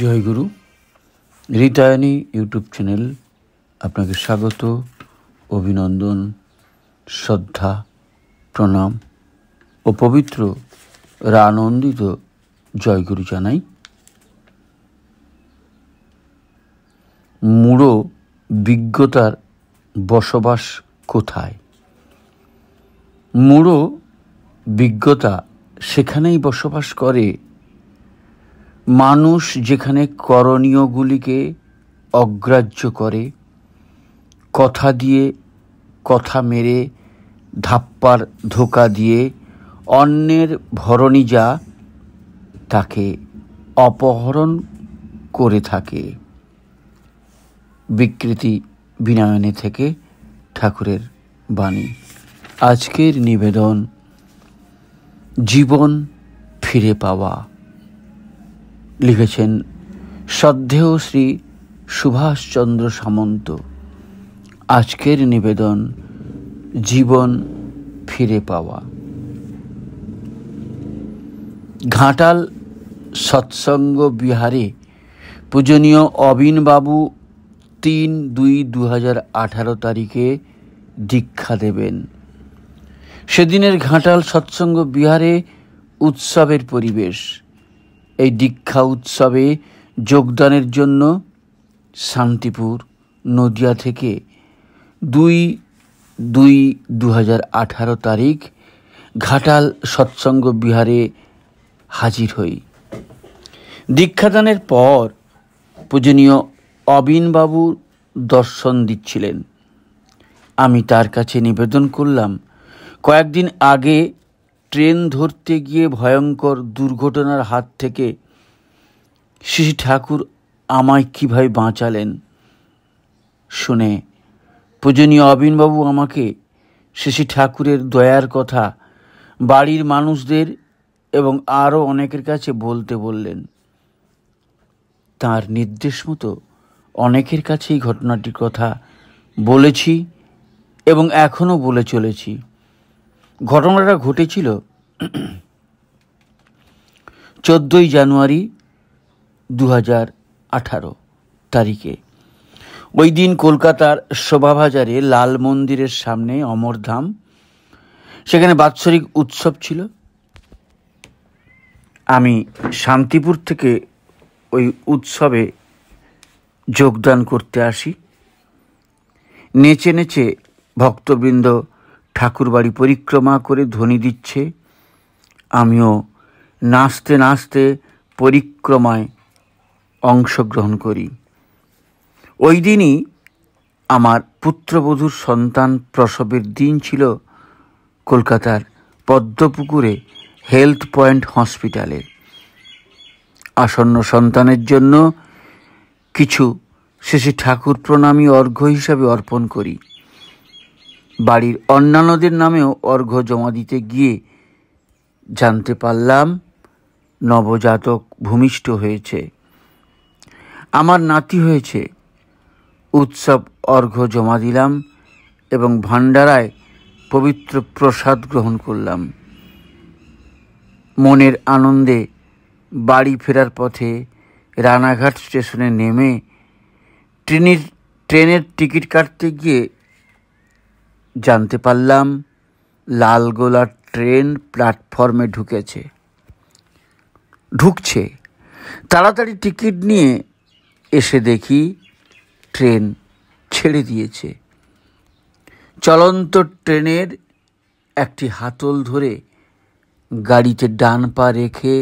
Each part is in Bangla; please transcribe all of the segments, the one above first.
জয়গুরু রিতায়নি ইউটিউব চ্যানেল আপনাকে স্বাগত অভিনন্দন শ্রদ্ধা প্রণাম ও পবিত্র রানন্দিত জয়গুরু জানাই মূড় বিজ্ঞতার বসবাস কোথায় মূড় বিজ্ঞতা সেখানেই বসবাস করে মানুষ যেখানে করণীয়গুলিকে অগ্রাহ্য করে কথা দিয়ে কথা মেরে ধাপ্পার ধোকা দিয়ে অন্যের ভরণী যা তাকে অপহরণ করে থাকে বিকৃতি বিনায়নে থেকে ঠাকুরের বাণী আজকের নিবেদন জীবন ফিরে পাওয়া লিখেছেন শ্রদ্ধেয় শ্রী সুভাষচন্দ্র সামন্ত আজকের নিবেদন জীবন ফিরে পাওয়া ঘাটাল সৎসঙ্গ বিহারে পূজনীয় অবিনবাবু তিন দুই দু হাজার আঠারো তারিখে দীক্ষা দেবেন সেদিনের ঘাটাল সৎসঙ্গ বিহারে উৎসবের পরিবেশ এই দীক্ষা উৎসবে যোগদানের জন্য শান্তিপুর নদিয়া থেকে দুই দুই দু আঠারো তারিখ ঘাটাল সৎসঙ্গ বিহারে হাজির হই দীক্ষাদানের পর পূজনীয় অবিনবাবু দর্শন দিচ্ছিলেন আমি তার কাছে নিবেদন করলাম কয়েকদিন আগে ট্রেন ধরতে গিয়ে ভয়ঙ্কর দুর্ঘটনার হাত থেকে শ্রী ঠাকুর আমায় কীভাবে বাঁচালেন শুনে পূজনীয় অবিনবাবু আমাকে শ্রী ঠাকুরের দয়ার কথা বাড়ির মানুষদের এবং আরও অনেকের কাছে বলতে বললেন তার নির্দেশ মতো অনেকের কাছেই ঘটনাটির কথা বলেছি এবং এখনও বলে চলেছি ঘটনাটা ঘটেছিল চোদ্দোই জানুয়ারি দু হাজার আঠারো তারিখে ওই দিন কলকাতার শোভাবাজারে লাল মন্দিরের সামনে অমরধাম সেখানে বাৎসরিক উৎসব ছিল আমি শান্তিপুর থেকে ওই উৎসবে যোগদান করতে আসি নেচে নেচে ভক্তবৃন্দ ঠাকুরবাড়ি পরিক্রমা করে ধ্বনি দিচ্ছে আমিও নাচতে নাচতে পরিক্রমায় অংশগ্রহণ করি ওই দিনই আমার পুত্রবধূর সন্তান প্রসবের দিন ছিল কলকাতার পদ্মপুকুরে হেলথ পয়েন্ট হসপিটালে আসন্ন সন্তানের জন্য কিছু শেষে ঠাকুর প্রণামী অর্ঘ্য হিসাবে অর্পণ করি বাড়ির অন্যান্যদের নামেও অর্ঘ্য জমা দিতে গিয়ে জানতে পারলাম নবজাতক ভূমিষ্ঠ হয়েছে আমার নাতি হয়েছে উৎসব অর্ঘ্য জমা দিলাম এবং ভাণ্ডারায় পবিত্র প্রসাদ গ্রহণ করলাম মনের আনন্দে বাড়ি ফেরার পথে রানাঘাট স্টেশনে নেমে ট্রেনের ট্রেনের টিকিট কাটতে গিয়ে জানতে পারলাম লালগোলার ট্রেন প্ল্যাটফর্মে ঢুকেছে ঢুকছে তাড়াতাড়ি টিকিট নিয়ে এসে দেখি ট্রেন ছেড়ে দিয়েছে চলন্ত ট্রেনের একটি হাতল ধরে গাড়িতে ডান পা রেখে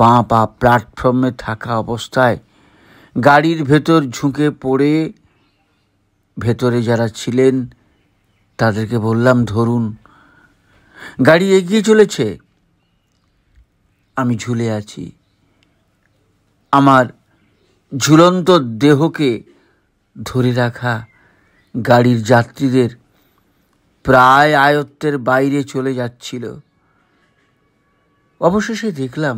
বাঁ পা প্ল্যাটফর্মে থাকা অবস্থায় গাড়ির ভেতর ঝুঁকে পড়ে ভেতরে যারা ছিলেন তাদেরকে বললাম ধরুন গাড়ি এগিয়ে চলেছে আমি ঝুলে আছি আমার ঝুলন্ত দেহকে ধরে রাখা গাড়ির যাত্রীদের প্রায় আয়ত্তের বাইরে চলে যাচ্ছিল অবশেষে দেখলাম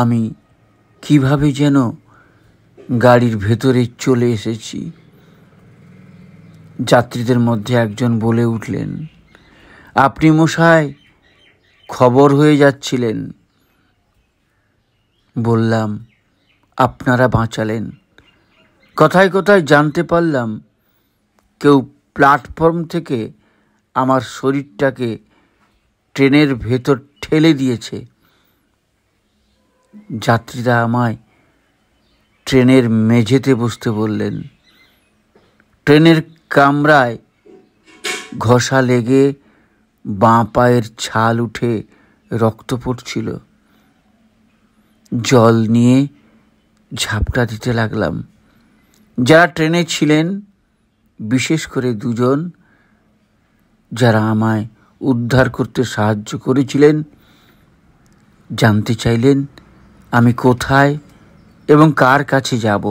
আমি কিভাবে যেন গাড়ির ভেতরে চলে এসেছি যাত্রীদের মধ্যে একজন বলে উঠলেন আপনি মশাই খবর হয়ে যাচ্ছিলেন বললাম আপনারা বাঁচালেন কথায় কথায় জানতে পারলাম কেউ প্ল্যাটফর্ম থেকে আমার শরীরটাকে ট্রেনের ভেতর ঠেলে দিয়েছে যাত্রীরা আমায় ট্রেনের মেঝেতে বসতে বললেন ট্রেনের কামরায় ঘষা লেগে বাঁ পায়ের ছাল উঠে রক্ত পড়ছিল জল নিয়ে ঝাপটা দিতে লাগলাম যারা ট্রেনে ছিলেন বিশেষ করে দুজন যারা আমায় উদ্ধার করতে সাহায্য করেছিলেন জানতে চাইলেন আমি কোথায় এবং কার কাছে যাব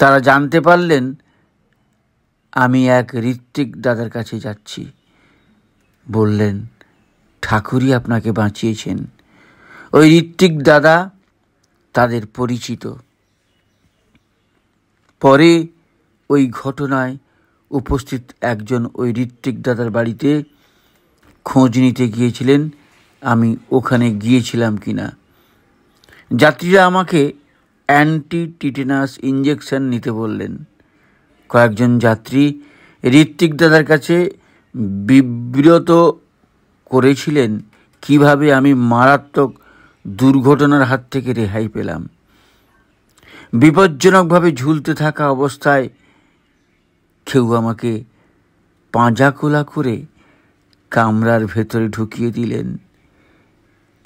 তারা জানতে পারলেন আমি এক ঋত্বিক দাদার কাছে যাচ্ছি বললেন ঠাকুরই আপনাকে বাঁচিয়েছেন ওই ঋত্বিক দাদা তাদের পরিচিত পরে ওই ঘটনায় উপস্থিত একজন ওই ঋত্বিক দাদার বাড়িতে খোঁজ নিতে গিয়েছিলেন আমি ওখানে গিয়েছিলাম কি না যাত্রীরা আমাকে অ্যান্টি টিটেনাস ইঞ্জেকশন নিতে বললেন কয়েকজন যাত্রী ঋত্বিক দাদার কাছে বিব্রত করেছিলেন কিভাবে আমি মারাত্মক দুর্ঘটনার হাত থেকে রেহাই পেলাম বিপজ্জনকভাবে ঝুলতে থাকা অবস্থায় কেউ আমাকে পাঁজা কোলা করে কামরার ভেতরে ঢুকিয়ে দিলেন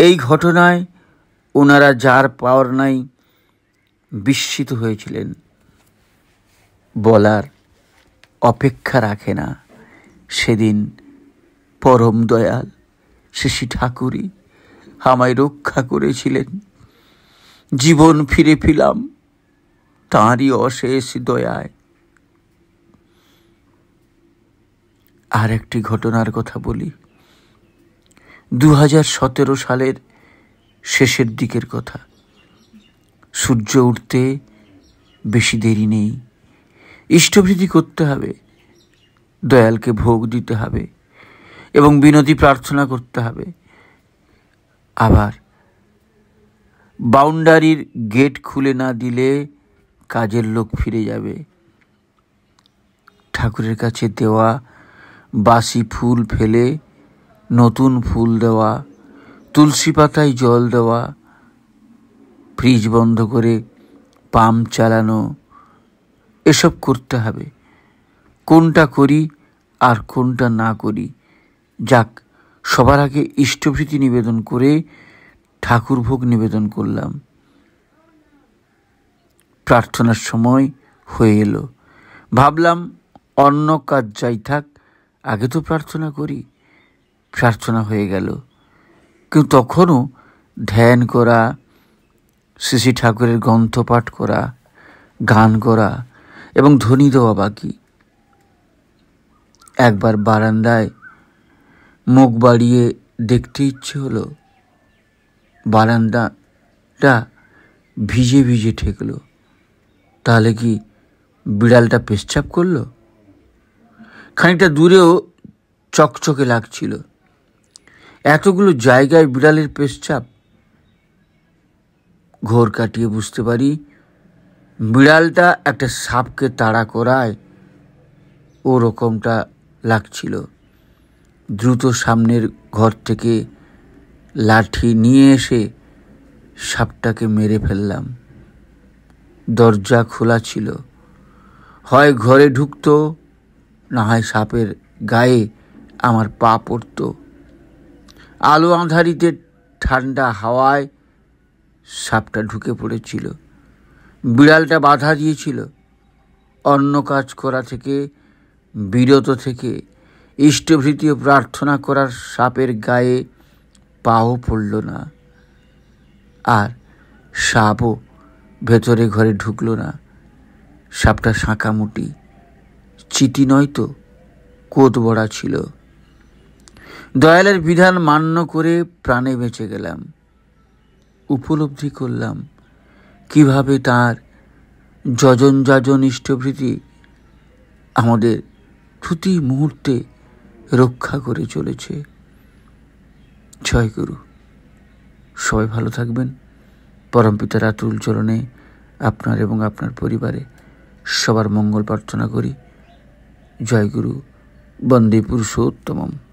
এই ঘটনায় ওনারা যার পাওয়ার নাই বিস্মিত হয়েছিলেন বলার অপেক্ষা রাখে না সেদিন পরম দয়াল শিশি ঠাকুরই আমায় রক্ষা করেছিলেন জীবন ফিরে পেলাম তাঁরই অশেষ দয়ায় আর একটি ঘটনার কথা বলি দু সতেরো সালের শেষের দিকের কথা সূর্য উঠতে বেশি দেরি নেই ইষ্টভৃতি করতে হবে দয়ালকে ভোগ দিতে হবে এবং বিনতি প্রার্থনা করতে হবে আবার বাউন্ডারির গেট খুলে না দিলে কাজের লোক ফিরে যাবে ঠাকুরের কাছে দেওয়া বাসি ফুল ফেলে নতুন ফুল দেওয়া তুলসী পাতায় জল দেওয়া ফ্রিজ বন্ধ করে পাম্প চালানো এসব করতে হবে কোনটা করি আর কোনটা না করি যাক সবার আগে ইষ্টভৃতি নিবেদন করে ঠাকুর ভোগ নিবেদন করলাম প্রার্থনার সময় হয়ে এলো ভাবলাম অন্য কাজ যাই থাক আগে তো প্রার্থনা করি প্রার্থনা হয়ে গেল কিন্তু তখনও ধ্যান করা শ্রী ঠাকুরের গ্রন্থ পাঠ করা গান করা এবং ধ্বনি দেওয়া বাকি একবার বারান্দায় মুখ বাড়িয়ে দেখতে ইচ্ছে হলো বারান্দাটা ভিজে ভিজে ঠেকলো তাহলে কি বিড়ালটা পেশাব করলো খানিকটা দূরেও চকচকে লাগছিল এতগুলো জায়গায় বিড়ালের পেশাব ঘোর কাটিয়ে বুঝতে পারি বিড়ালটা একটা সাপকে তাড়া করায় ওরকমটা লাগছিল দ্রুত সামনের ঘর থেকে লাঠি নিয়ে এসে সাপটাকে মেরে ফেললাম দরজা খোলা ছিল হয় ঘরে ঢুকত না হয় সাপের গায়ে আমার পা পড়ত আলো আঁধারিতে ঠান্ডা হাওয়ায় সাপটা ঢুকে পড়েছিল বিড়ালটা বাধা দিয়েছিল অন্য কাজ করা থেকে বিরত থেকে ইষ্টভৃতীয় প্রার্থনা করার সাপের গায়ে পাও পড়ল না আর সাপও ভেতরে ঘরে ঢুকল না সাপটা শাঁকামুটি চিতি নয় কোত বড়া ছিল দয়ালের বিধান মান্য করে প্রাণে বেঁচে গেলাম উপলব্ধি করলাম কিভাবে তার যজন যাজন ইষ্টভৃতি আমাদের প্রতি মুহূর্তে রক্ষা করে চলেছে জয় গুরু সবাই ভালো থাকবেন পরমপিতার আতুল চরণে আপনার এবং আপনার পরিবারে সবার মঙ্গল প্রার্থনা করি জয় গুরু বন্দে পুরুষোত্তমম